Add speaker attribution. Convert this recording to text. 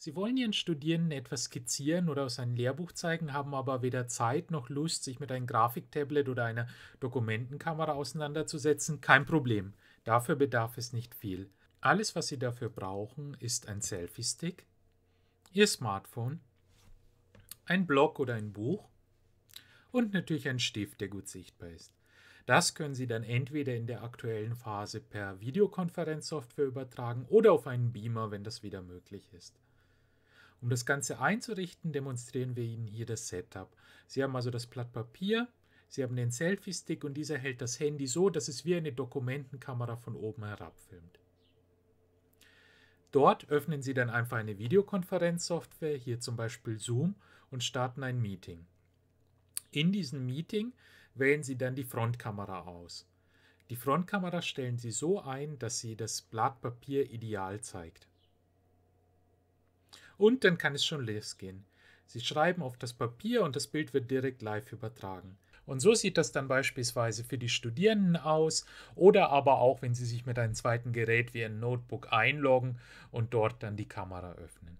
Speaker 1: Sie wollen Ihren Studierenden etwas skizzieren oder aus einem Lehrbuch zeigen, haben aber weder Zeit noch Lust, sich mit einem Grafiktablet oder einer Dokumentenkamera auseinanderzusetzen. Kein Problem. Dafür bedarf es nicht viel. Alles, was Sie dafür brauchen, ist ein Selfie-Stick, Ihr Smartphone, ein Blog oder ein Buch und natürlich ein Stift, der gut sichtbar ist. Das können Sie dann entweder in der aktuellen Phase per Videokonferenzsoftware übertragen oder auf einen Beamer, wenn das wieder möglich ist. Um das Ganze einzurichten, demonstrieren wir Ihnen hier das Setup. Sie haben also das Blatt Papier, Sie haben den Selfie-Stick und dieser hält das Handy so, dass es wie eine Dokumentenkamera von oben herabfilmt. Dort öffnen Sie dann einfach eine Videokonferenzsoftware, hier zum Beispiel Zoom, und starten ein Meeting. In diesem Meeting wählen Sie dann die Frontkamera aus. Die Frontkamera stellen Sie so ein, dass sie das Blatt Papier ideal zeigt. Und dann kann es schon losgehen. Sie schreiben auf das Papier und das Bild wird direkt live übertragen. Und so sieht das dann beispielsweise für die Studierenden aus oder aber auch, wenn sie sich mit einem zweiten Gerät wie ein Notebook einloggen und dort dann die Kamera öffnen.